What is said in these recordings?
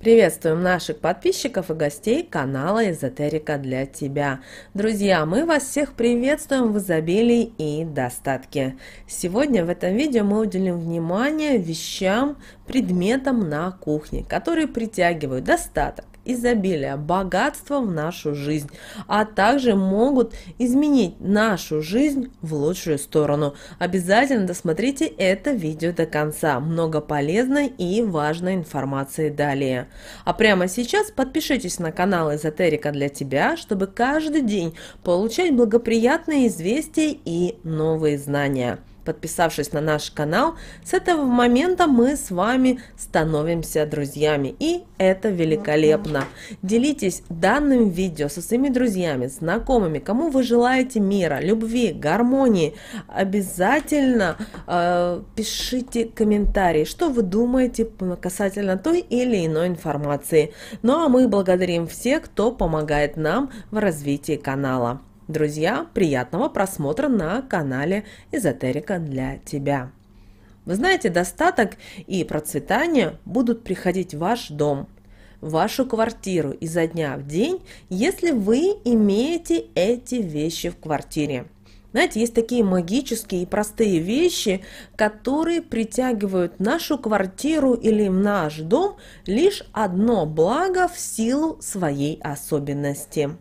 Приветствуем наших подписчиков и гостей канала «Эзотерика для тебя». Друзья, мы вас всех приветствуем в изобилии и достатке. Сегодня в этом видео мы уделим внимание вещам, предметам на кухне, которые притягивают достаток изобилия, богатства в нашу жизнь, а также могут изменить нашу жизнь в лучшую сторону. Обязательно досмотрите это видео до конца. Много полезной и важной информации далее. А прямо сейчас подпишитесь на канал Эзотерика для тебя, чтобы каждый день получать благоприятные известия и новые знания подписавшись на наш канал, с этого момента мы с вами становимся друзьями. И это великолепно. Делитесь данным видео со своими друзьями, знакомыми, кому вы желаете мира, любви, гармонии. Обязательно э, пишите комментарии, что вы думаете касательно той или иной информации. Ну а мы благодарим всех, кто помогает нам в развитии канала. Друзья, приятного просмотра на канале «Эзотерика для тебя». Вы знаете, достаток и процветание будут приходить в ваш дом, в вашу квартиру изо дня в день, если вы имеете эти вещи в квартире. Знаете, есть такие магические и простые вещи, которые притягивают нашу квартиру или наш дом лишь одно благо в силу своей особенности.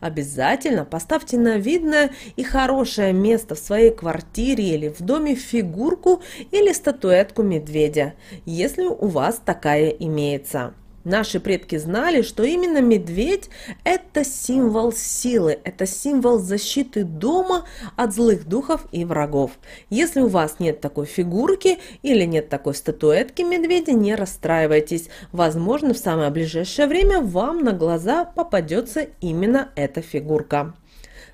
Обязательно поставьте на видное и хорошее место в своей квартире или в доме фигурку или статуэтку медведя, если у вас такая имеется. Наши предки знали, что именно медведь – это символ силы, это символ защиты дома от злых духов и врагов. Если у вас нет такой фигурки или нет такой статуэтки медведя, не расстраивайтесь. Возможно, в самое ближайшее время вам на глаза попадется именно эта фигурка.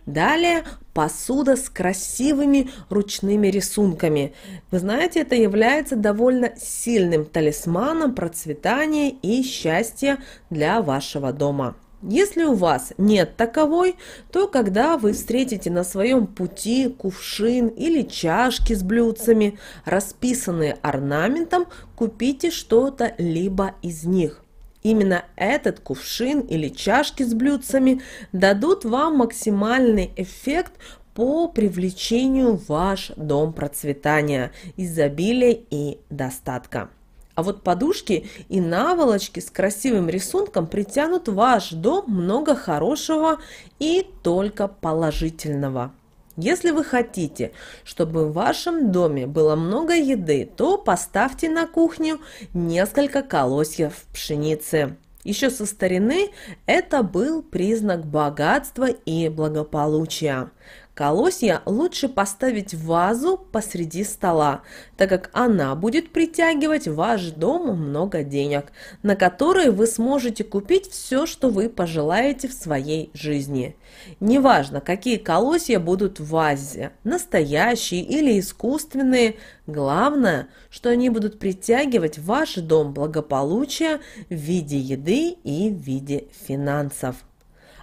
Далее посуда с красивыми ручными рисунками. Вы знаете, это является довольно сильным талисманом процветания и счастья для вашего дома. Если у вас нет таковой, то когда вы встретите на своем пути кувшин или чашки с блюдцами, расписанные орнаментом, купите что-то либо из них. Именно этот кувшин или чашки с блюдцами дадут вам максимальный эффект по привлечению в ваш дом процветания, изобилия и достатка. А вот подушки и наволочки с красивым рисунком притянут в ваш дом много хорошего и только положительного. Если вы хотите, чтобы в вашем доме было много еды, то поставьте на кухню несколько колосьев пшеницы. Еще со старины это был признак богатства и благополучия. Колосья лучше поставить в вазу посреди стола, так как она будет притягивать ваш дом много денег, на которые вы сможете купить все, что вы пожелаете в своей жизни. Неважно, какие колосья будут в вазе, настоящие или искусственные, главное, что они будут притягивать ваш дом благополучия в виде еды и в виде финансов.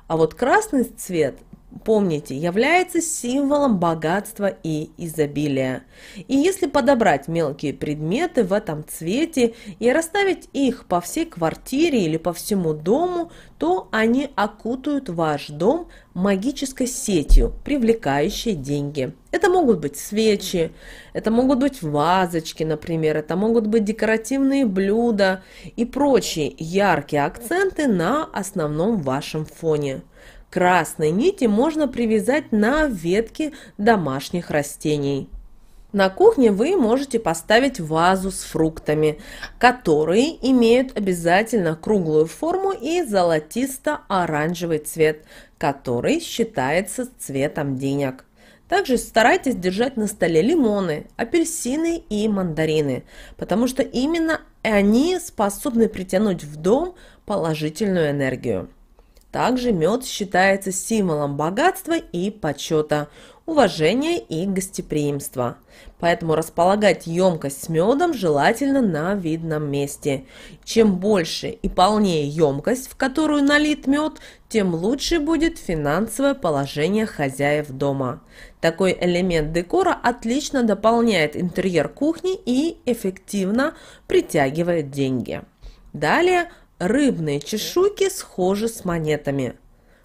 А вот красный цвет помните, является символом богатства и изобилия. И если подобрать мелкие предметы в этом цвете и расставить их по всей квартире или по всему дому, то они окутают ваш дом магической сетью, привлекающей деньги. Это могут быть свечи, это могут быть вазочки, например, это могут быть декоративные блюда и прочие яркие акценты на основном вашем фоне. Красные нити можно привязать на ветки домашних растений. На кухне вы можете поставить вазу с фруктами, которые имеют обязательно круглую форму и золотисто-оранжевый цвет, который считается цветом денег. Также старайтесь держать на столе лимоны, апельсины и мандарины, потому что именно они способны притянуть в дом положительную энергию. Также мед считается символом богатства и почета уважение и гостеприимство. Поэтому располагать емкость с медом желательно на видном месте. Чем больше и полнее емкость, в которую налит мед, тем лучше будет финансовое положение хозяев дома. Такой элемент декора отлично дополняет интерьер кухни и эффективно притягивает деньги. Далее рыбные чешуйки схожи с монетами.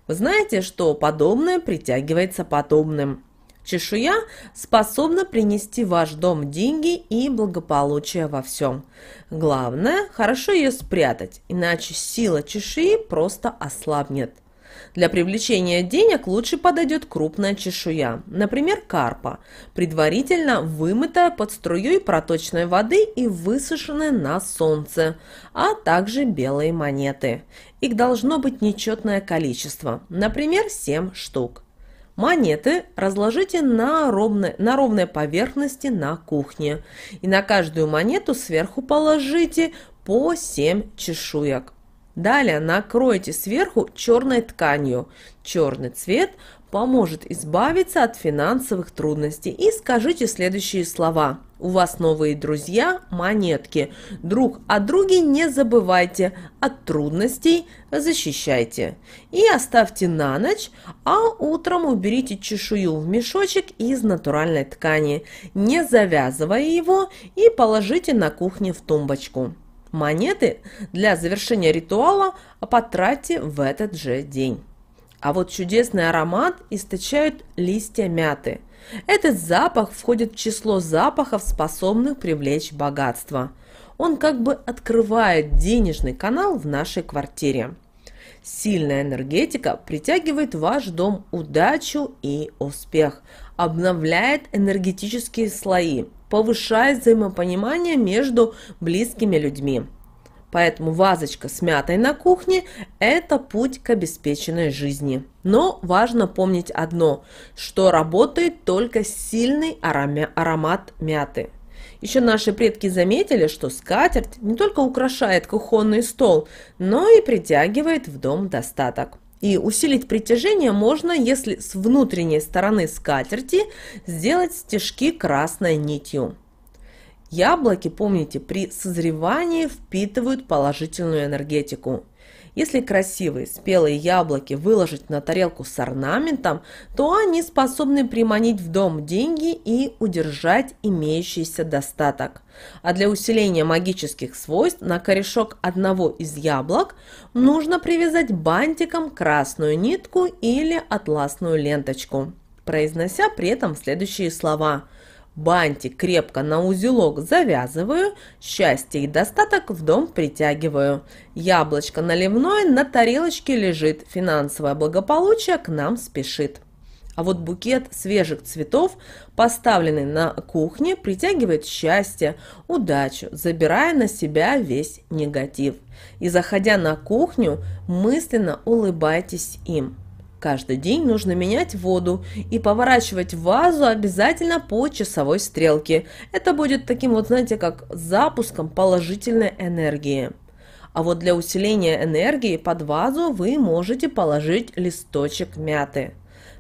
Вы знаете, что подобное притягивается подобным. Чешуя способна принести в ваш дом деньги и благополучие во всем. Главное, хорошо ее спрятать, иначе сила чешуи просто ослабнет. Для привлечения денег лучше подойдет крупная чешуя, например, карпа, предварительно вымытая под струей проточной воды и высушенная на солнце, а также белые монеты. Их должно быть нечетное количество, например, 7 штук. Монеты разложите на ровной, на ровной поверхности на кухне. И на каждую монету сверху положите по 7 чешуек. Далее накройте сверху черной тканью. Черный цвет поможет избавиться от финансовых трудностей. И скажите следующие слова. У вас новые друзья, монетки. Друг о друге не забывайте, от трудностей защищайте. И оставьте на ночь, а утром уберите чешую в мешочек из натуральной ткани, не завязывая его и положите на кухне в тумбочку. Монеты для завершения ритуала потратьте в этот же день. А вот чудесный аромат источают листья мяты. Этот запах входит в число запахов, способных привлечь богатство. Он как бы открывает денежный канал в нашей квартире. Сильная энергетика притягивает в ваш дом удачу и успех, обновляет энергетические слои, повышает взаимопонимание между близкими людьми. Поэтому вазочка с мятой на кухне – это путь к обеспеченной жизни. Но важно помнить одно, что работает только сильный аромат мяты. Еще наши предки заметили, что скатерть не только украшает кухонный стол, но и притягивает в дом достаток. И усилить притяжение можно, если с внутренней стороны скатерти сделать стежки красной нитью. Яблоки, помните, при созревании впитывают положительную энергетику. Если красивые спелые яблоки выложить на тарелку с орнаментом, то они способны приманить в дом деньги и удержать имеющийся достаток. А для усиления магических свойств на корешок одного из яблок нужно привязать бантиком красную нитку или атласную ленточку, произнося при этом следующие слова – Бантик крепко на узелок завязываю, счастье и достаток в дом притягиваю. Яблочко наливное на тарелочке лежит, финансовое благополучие к нам спешит. А вот букет свежих цветов, поставленный на кухне, притягивает счастье, удачу, забирая на себя весь негатив. И заходя на кухню, мысленно улыбайтесь им. Каждый день нужно менять воду и поворачивать вазу обязательно по часовой стрелке. Это будет таким вот, знаете, как запуском положительной энергии. А вот для усиления энергии под вазу вы можете положить листочек мяты.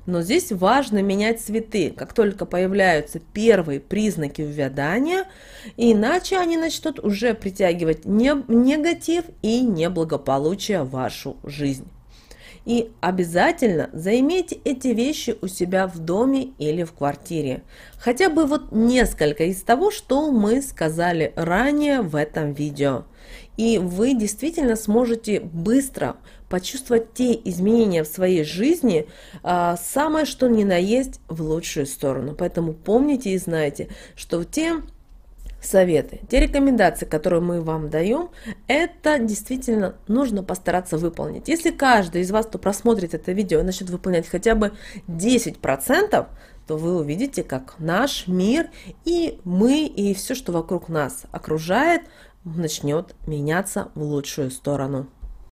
Но здесь важно менять цветы, как только появляются первые признаки увядания, иначе они начнут уже притягивать негатив и неблагополучие в вашу жизнь. И обязательно займите эти вещи у себя в доме или в квартире. Хотя бы вот несколько из того, что мы сказали ранее в этом видео. И вы действительно сможете быстро почувствовать те изменения в своей жизни, а, самое что ни на есть в лучшую сторону. Поэтому помните и знайте, что те советы. Те рекомендации, которые мы вам даем, это действительно нужно постараться выполнить. Если каждый из вас, кто просмотрит это видео, начнет выполнять хотя бы 10%, то вы увидите, как наш мир и мы, и все, что вокруг нас окружает, начнет меняться в лучшую сторону.